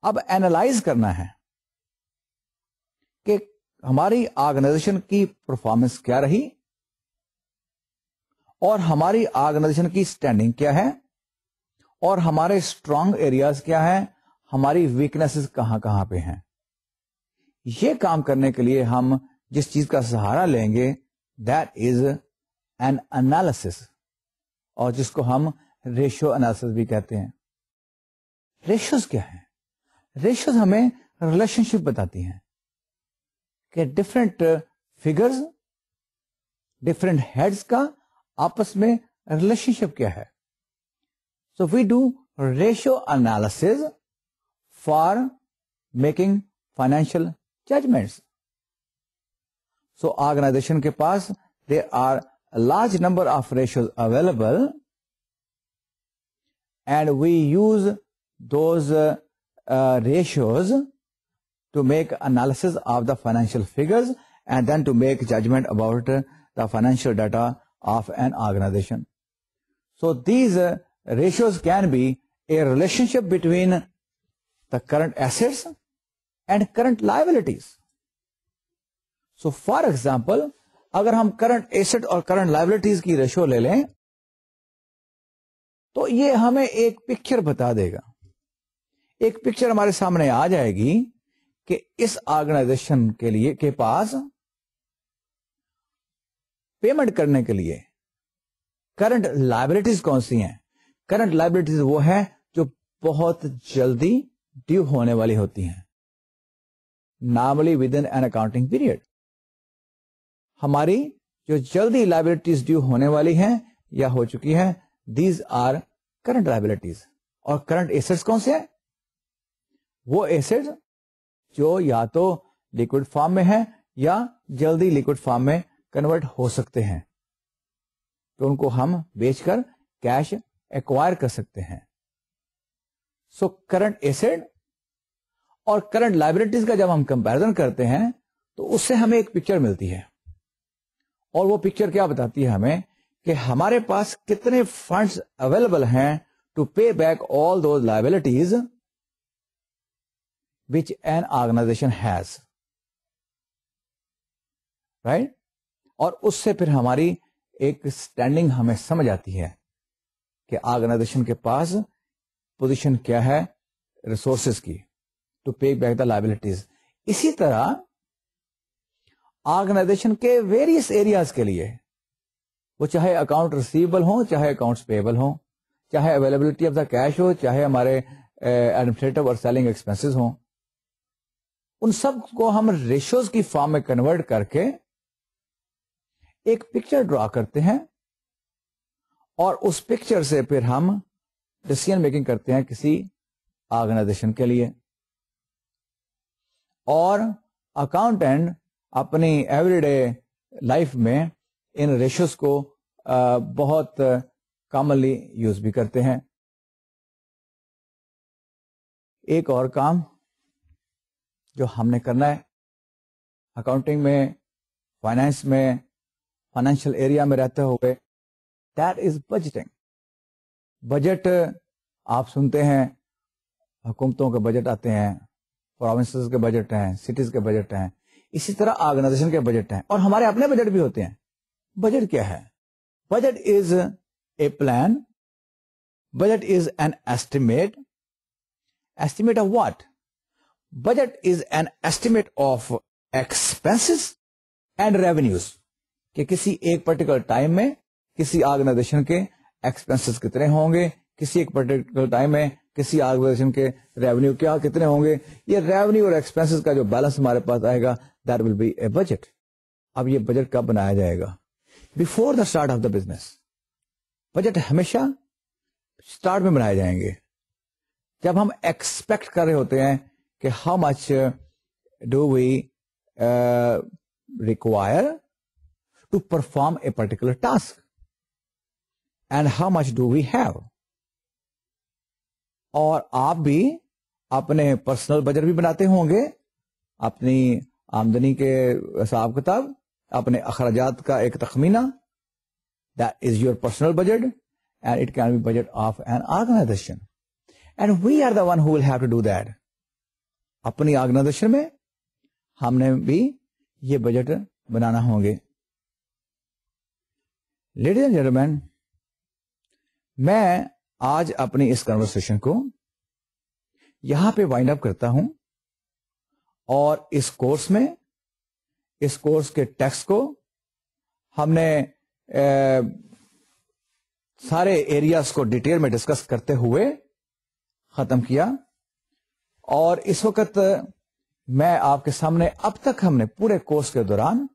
अब एनालाइज करना है हमारी ऑर्गेनाइजेशन की परफॉर्मेंस क्या रही और हमारी ऑर्गेनाइजेशन की स्टैंडिंग क्या है और हमारे स्ट्रांग एरियाज क्या है हमारी वीकनेसेस कहां कहां पे हैं ये काम करने के लिए हम जिस चीज का सहारा लेंगे दैट इज एन एनालिसिस और जिसको हम रेशियो एनालिसिस भी कहते हैं रेशियोज क्या है रेशियोज हमें रिलेशनशिप बताती हैं कि डिफरेंट फिगर्स डिफरेंट हेड्स का आपस में रिलेशनशिप क्या है so we do ratio analysis for making financial judgements so organisation के पास there are large number of ratios available and we use those uh, uh, ratios to make analysis of the financial figures and then to make judgment about the financial data of an organization. So these ratios can be a relationship between the current assets and current liabilities. So for example, اگر ہم current asset اور current liabilities کی ratio لے لیں تو یہ ہمیں ایک پکچر بتا دے گا ایک پکچر ہمارے سامنے آ جائے گی कि इस ऑर्गेनाइजेशन के लिए के पास पेमेंट करने के लिए करंट लाइबिलिटीज कौन सी हैं करंट लाइबिलिटीज वो है जो बहुत जल्दी ड्यू होने वाली होती हैं normally within an accounting period हमारी जो जल्दी लाइबिलिटीज ड्यू होने वाली हैं या हो चुकी हैं दीज आर करंट लाइबिलिटीज और करंट एसेट्स कौन से हैं वो एसेट्स जो या तो लिक्विड फॉर्म में है या जल्दी लिक्विड फॉर्म में कन्वर्ट हो सकते हैं तो उनको हम बेचकर कैश एक्वायर कर सकते हैं सो करंट एसेड और करंट लाइबिलिटीज का जब हम कंपैरिजन करते हैं तो उससे हमें एक पिक्चर मिलती है और वो पिक्चर क्या बताती है हमें कि हमारे पास कितने फंड्स अवेलेबल हैं to pay back all those liabilities which an organisation has right और उससे फिर हमारी एक स्टैंडिंग हमें समझ आती है कि ऑर्गेनाइजेशन के पास पोजीशन क्या है रिसोर्सेज की to pay back the liabilities इसी तरह ऑर्गेनाइजेशन के वेरियस एरियाज के लिए वो चाहे अकाउंट रिसीवेबल हो चाहे अकाउंट्स पेबल हो चाहे अवेलेबिलिटी ऑफ द कैश हो चाहे हमारे एडमिनिस्ट्रेटिव eh, और सेलिंग एक्सपेंसेस हों उन सब को हम रेशोज की फॉर्म में कन्वर्ट करके एक पिक्चर ड्रॉ करते हैं और उस पिक्चर से फिर हम डिसीजन मेकिंग करते हैं किसी ऑर्गेनाइजेशन के लिए और अकाउंटेंट अपनी एवरीडे लाइफ में इन रेशोज को बहुत कॉमनली यूज भी करते हैं एक और काम जो हमने करना है अकाउंटिंग में फाइनेंस में फाइनेंशियल एरिया में रहते हुए दैट इज बजटिंग बजट आप सुनते हैं हुकूमतों के बजट आते हैं प्रोविंस के बजट हैं सिटीज के बजट हैं इसी तरह ऑर्गेनाइजेशन के बजट हैं और हमारे अपने बजट भी होते हैं बजट क्या है budget is a plan budget is an estimate estimate of what budget is an estimate of expenses and revenues कि किसी एक पर्टिकुलर टाइम में किसी ऑर्गेनाइजेशन के एक्सपेंसेस कितने होंगे किसी एक पर्टिकुलर टाइम में किसी ऑर्गेनाइजेशन के रेवेन्यू क्या कितने होंगे ये रेवेन्यू और एक्सपेंसेस का जो बैलेंस हमारे पास आएगा that will be a budget अब ये बजट कब बनाया जाएगा before the start of the business budget हमेशा स्टार्ट में बनाए जाएंगे जब हम एक्सपेक्ट कर रहे होते हैं कि how much do we require to perform a particular task and how much do we have और आप भी अपने पर्सनल बजट भी बनाते होंगे अपनी आमदनी के हिसाब किताब अपने अखराज का एक तखमीना that is your personal budget and it can be budget of an organisation and we are the one who will have to do that अपनी आग्नादर्शन में हमने भी ये बजट बनाना होंगे लेडीज एंड जेंटलमैन मैं आज अपनी इस कन्वर्सेशन को यहां पे वाइंड अप करता हूं और इस कोर्स में इस कोर्स के टेक्स्ट को हमने ए, सारे एरियाज को डिटेल में डिस्कस करते हुए खत्म किया और इस वक्त मैं आपके सामने अब तक हमने पूरे कोर्स के दौरान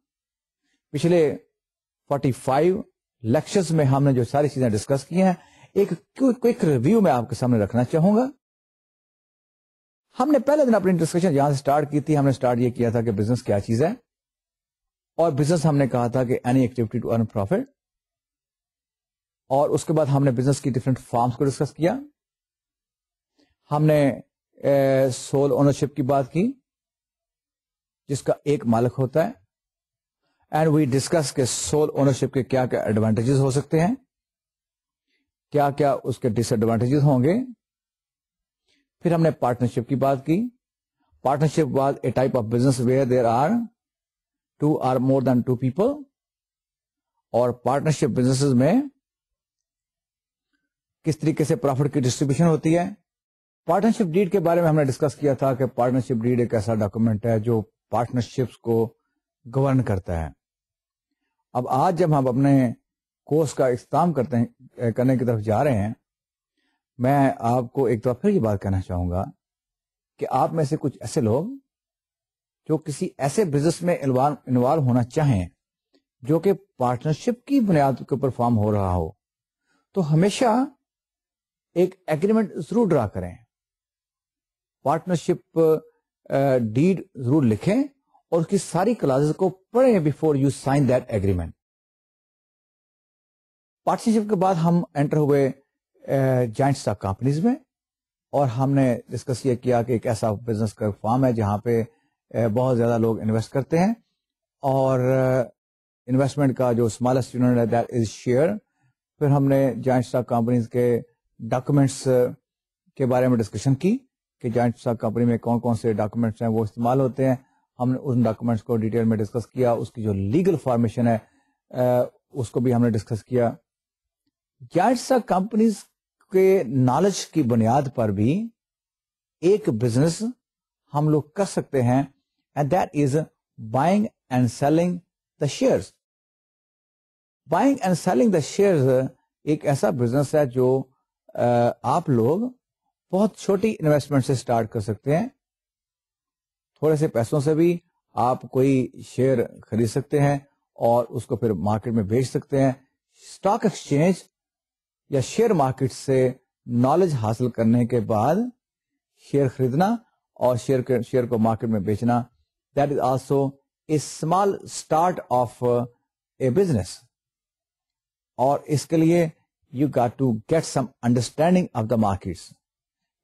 पिछले 45 लेक्चर्स में हमने जो सारी चीजें डिस्कस की हैं एक क्विक रिव्यू में आपके सामने रखना चाहूंगा हमने पहले दिन अपनी डिस्कशन यहां से स्टार्ट की थी हमने स्टार्ट ये किया था कि बिजनेस क्या चीज है और बिजनेस हमने कहा था कि any activity to earn profit और उसके बाद हमने बिजनेस की डिफरेंट फॉर्म्स को डिस्कस किया हमने सोल ओनरशिप की बात की जिसका एक मालिक होता है एंड वी डिस्कस के सोल ओनरशिप के क्या क्या एडवांटेजेस हो सकते हैं क्या क्या उसके डिसएडवांटेजेस होंगे फिर हमने पार्टनरशिप की बात की partnership was a type of business where there are two or more than two people और पार्टनरशिप बिजनेसेस में किस तरीके से प्रॉफिट की डिस्ट्रीब्यूशन होती है पार्टनरशिप डीड के बारे में हमने डिस्कस किया था कि पार्टनरशिप डीड एक ऐसा डॉक्यूमेंट है जो पार्टनरशिप्स को गवर्न करता है अब आज जब हम अपने कोर्स का इस्तेमाल करते हैं करने की तरफ जा रहे हैं मैं आपको एक बार फिर ये बात कहना चाहूंगा कि आप में से कुछ ऐसे लोग जो किसी ऐसे बिजनेस में इन्वॉल्व होना चाहें जो कि पार्टनरशिप की बुनियाद के ऊपर फॉर्म हो रहा हो तो हमेशा एक एग्रीमेंट जरूर ड्रा करें पार्टनरशिप डीड uh, uh, जरूर लिखें और उसकी सारी क्लासेस को पढ़ें before you sign that agreement partnership के बाद हम एंटर हो गए जॉइंट स्टॉक कंपनीज में और हमने डिस्कस ये किया कि एक ऐसा बिजनेस का फॉर्म है जहां पे uh, बहुत ज्यादा लोग इन्वेस्ट करते हैं और इन्वेस्टमेंट का जो स्मॉलेस्ट यूनिट है दैट इज शेयर फिर हमने जॉइंट स्टॉक कंपनीज के डॉक्यूमेंट्स के बारे में डिस्कशन की कि जॉइंट स्टॉक कंपनी में कौन कौन से डॉक्यूमेंट्स हैं वो इस्तेमाल होते हैं हमने उन डॉक्यूमेंट्स को डिटेल में डिस्कस किया उसकी जो लीगल फॉर्मेशन है आ, उसको भी हमने डिस्कस किया जॉइंट स्टॉक कंपनीज के नॉलेज की बुनियाद पर भी एक बिजनेस हम लोग कर सकते हैं and that is buying and selling the shares buying and selling the shares एक ऐसा बिजनेस है जो आप लोग बहुत छोटी इन्वेस्टमेंट से स्टार्ट कर सकते हैं थोड़े से पैसों से भी आप कोई शेयर खरीद सकते हैं और उसको फिर मार्केट में बेच सकते हैं स्टॉक एक्सचेंज या शेयर मार्केट से नॉलेज हासिल करने के बाद शेयर खरीदना और शेयर शेयर को मार्केट में बेचना that is also a small start of a business और इसके लिए you got to get some understanding of the markets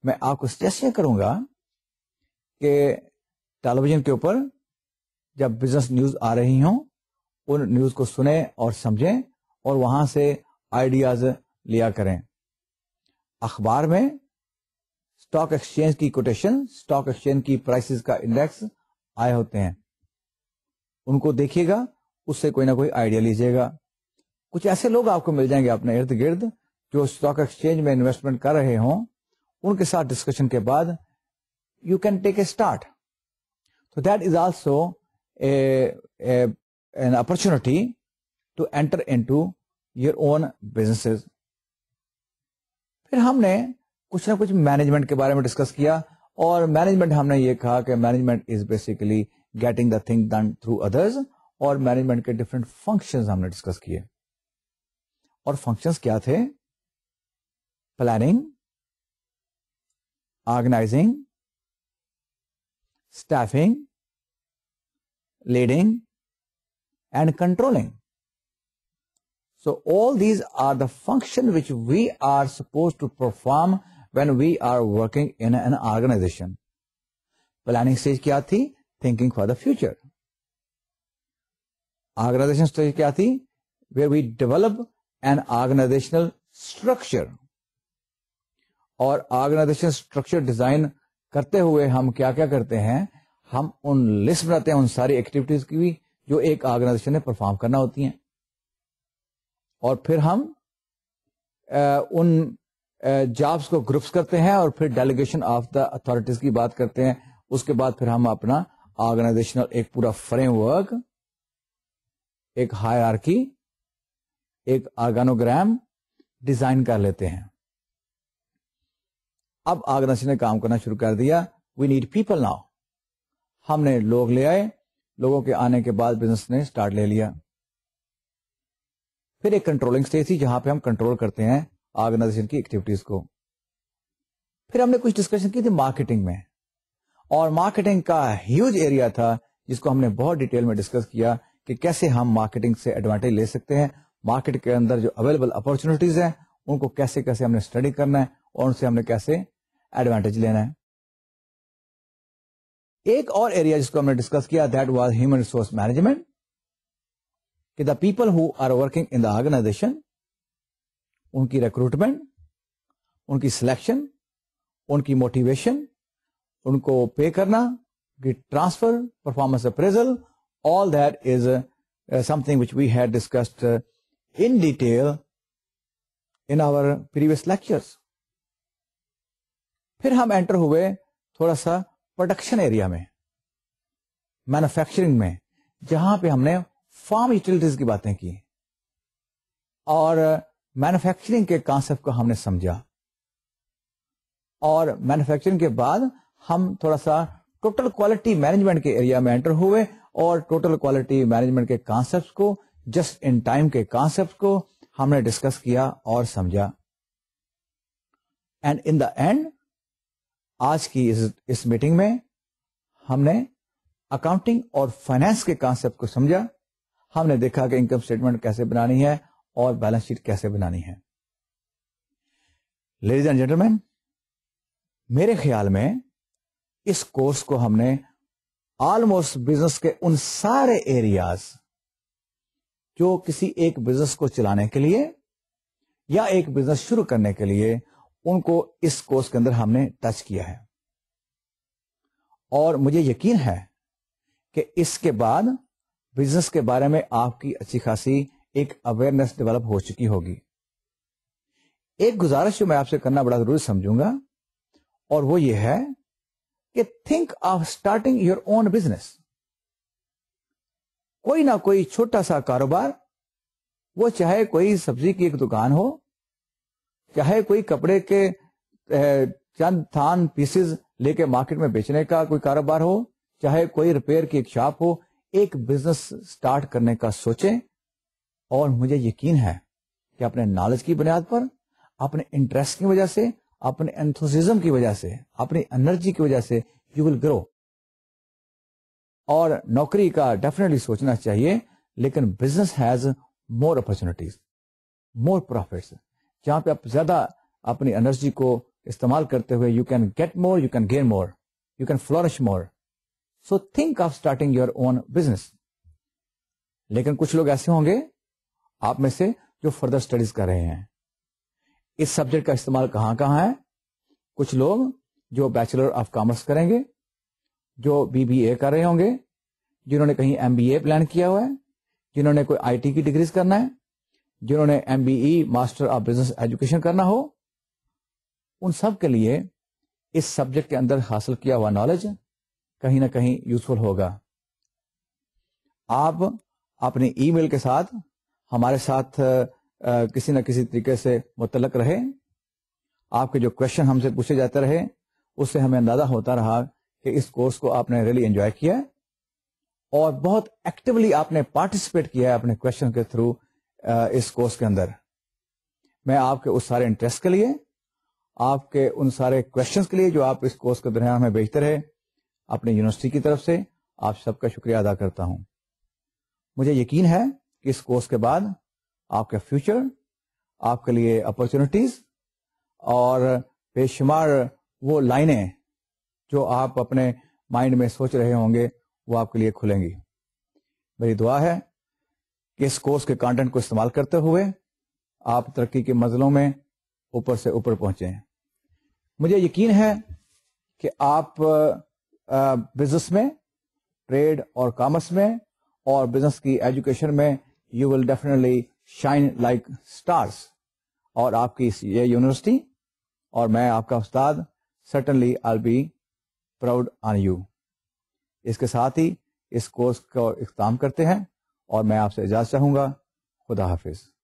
मैं आपको सजेस्ट ये करूंगा कि टेलीविजन के ऊपर जब बिजनेस न्यूज आ रही हो उन न्यूज को सुने और समझें और वहां से आइडियाज लिया करें अखबार में स्टॉक एक्सचेंज की कोटेशन स्टॉक एक्सचेंज की प्राइसेस का इंडेक्स आए होते हैं उनको देखिएगा उससे कोई ना कोई आइडिया लीजिएगा कुछ ऐसे लोग आपको मिल जाएंगे अपने इर्द गिर्द जो स्टॉक एक्सचेंज में इन्वेस्टमेंट कर रहे हों उनके साथ डिस्कशन के बाद you can take a start तो that is also an opportunity to enter into your own businesses फिर हमने कुछ ना कुछ मैनेजमेंट के बारे में डिस्कस किया और मैनेजमेंट हमने ये कहा कि management is basically getting the thing done through others और मैनेजमेंट के डिफरेंट फंक्शंस हमने डिस्कस किए और फंक्शंस क्या थे planning organizing, staffing, leading, and controlling. So all these are the function which we are supposed to perform when we are working in an organization. Planning stage क्या थी? Thinking for the future. Organization stage क्या थी? Where we develop an organizational structure. और organisation structure design करते हुए हम क्या क्या करते हैं हम उन लिस्ट बनाते हैं उन सारी एक्टिविटीज की भी जो एक ऑर्गेनाइजेशन ने परफॉर्म करना होती है और फिर हम आ, उन जॉब्स को ग्रुप्स करते हैं और फिर डेलीगेशन ऑफ द अथॉरिटीज की बात करते हैं उसके बाद फिर हम अपना ऑर्गेनाइजेशनल एक पूरा फ्रेमवर्क एक हायरार्की एक ऑर्गेनोग्राम डिजाइन कर लेते हैं अब आगनसी ने काम करना शुरू कर दिया वी नीड पीपल नाउ हमने लोग ले आए लोगों के आने के बाद बिजनेस ने स्टार्ट ले लिया फिर एक कंट्रोलिंग स्टेज थी जहां पे हम कंट्रोल करते हैं ऑर्गेनाइजेशन की एक्टिविटीज को फिर हमने कुछ डिस्कशन की थी मार्केटिंग में और मार्केटिंग का ह्यूज एरिया था जिसको हमने बहुत डिटेल में डिस्कस किया कि कैसे हम मार्केटिंग से एडवांटेज ले सकते हैं मार्केट के अंदर जो अवेलेबल अपॉर्चुनिटीज हैं उनको कैसे कैसे हमने स्टडी करना है और उनसे हमने कैसे एडवांटेज लेना है एक और एरिया जिसको हमने डिस्कस किया that was human resource management कि the people who are working in the organisation उनकी रिक्रूटमेंट उनकी सिलेक्शन उनकी मोटिवेशन उनको पे करना उनकी transfer performance appraisal all that is something which we had discussed in detail in our previous lectures फिर हम enter हुए थोड़ा सा प्रोडक्शन एरिया में मैन्युफैक्चरिंग में जहां पे हमने फार्म यूटिलिटीज की बातें की और मैन्युफैक्चरिंग के कॉन्सेप्ट को हमने समझा और मैन्युफैक्चरिंग के बाद हम थोड़ा सा टोटल क्वालिटी मैनेजमेंट के एरिया में एंटर हुए और टोटल क्वालिटी मैनेजमेंट के कॉन्सेप्ट को जस्ट इन टाइम के कॉन्सेप्ट को हमने डिस्कस किया और समझा एंड इन द एंड आज की इस इस मीटिंग में हमने अकाउंटिंग और फाइनेंस के कॉन्सेप्ट को समझा हमने देखा कि इनकम स्टेटमेंट कैसे बनानी है और बैलेंस शीट कैसे बनानी है लेडीज एंड जेंटलमैन मेरे ख्याल में इस कोर्स को हमने ऑलमोस्ट बिजनेस के उन सारे एरियाज जो किसी एक बिजनेस को चलाने के लिए या एक बिजनेस शुरू करने के लिए उनको इस कोर्स के अंदर हमने टच किया है और मुझे यकीन है कि इसके बाद बिजनेस के बारे में आपकी अच्छी खासी एक अवेयरनेस डेवलप हो चुकी होगी एक गुजारिश जो मैं आपसे करना बड़ा जरूरी समझूंगा और वो ये है कि think of starting your own business कोई ना कोई छोटा सा कारोबार वो चाहे कोई सब्जी की एक दुकान हो चाहे कोई कपड़े के चंद थान पीसेज लेके मार्केट में बेचने का कोई कारोबार हो चाहे कोई रिपेयर की एक शॉप हो एक बिजनेस स्टार्ट करने का सोचे और मुझे यकीन है कि अपने नॉलेज की बुनियाद पर अपने इंटरेस्ट की वजह से अपने एंथोसिज्म की वजह से अपनी एनर्जी की वजह से यू विल ग्रो और नौकरी का डेफिनेटली सोचना चाहिए लेकिन business has more opportunities more profits जहां पे आप ज्यादा अपनी एनर्जी को इस्तेमाल करते हुए you can get more you can gain more you can flourish more so think of starting your own business लेकिन कुछ लोग ऐसे होंगे आप में से जो फर्दर स्टडीज कर रहे हैं इस सब्जेक्ट का इस्तेमाल कहां कहां है कुछ लोग जो बैचलर ऑफ कॉमर्स करेंगे जो बीबीए कर रहे होंगे जिन्होंने कहीं एमबीए प्लान किया हुआ है जिन्होंने कोई आईटी की डिग्रीज करना है जिन्होंने M master of business education करना हो उन सब के लिए इस सब्जेक्ट के अंदर हासिल किया हुआ नॉलेज कहीं ना कहीं यूजफुल होगा आप अपने ईमेल के साथ हमारे साथ आ, किसी न किसी तरीके से मुतलक रहे आपके जो क्वेश्चन हमसे पूछे जाते रहे उससे हमें अंदाजा होता रहा कि इस कोर्स को आपने रियली एंजॉय किया और बहुत एक्टिवली आपने पार्टिसिपेट किया है अपने क्वेश्चन के थ्रू इस कोर्स के अंदर मैं आपके उस सारे इंटरेस्ट के लिए आपके उन सारे क्वेश्चंस के लिए जो आप इस कोर्स के दरमियान हमें भेजते रहे अपनी यूनिवर्सिटी की तरफ से आप सबका शुक्रिया अदा करता हूं मुझे यकीन है कि इस कोर्स के बाद आपका फ्यूचर आपके लिए अपॉर्चुनिटीज और बेशुमार वो लाइनें जो आप अपने माइंड में सोच रहे होंगे वो आपके लिए खुलेंगी मेरी दुआ है कि इस कोर्स के कंटेंट को इस्तेमाल करते हुए आप तरक्की के मंजिलों में ऊपर से ऊपर पहुंचे मुझे यकीन है कि आप बिजनेस में ट्रेड और कॉमर्स में और बिजनेस की एजुकेशन में you will definitely shine like stars और आपकी ये यूनिवर्सिटी और मैं आपका उस्ताद certainly I be proud on you इसके साथ ही इस कोर्स का इख्ताम करते हैं और मैं आपसे इजाज़त चाहूँगा खुदा हाफिज़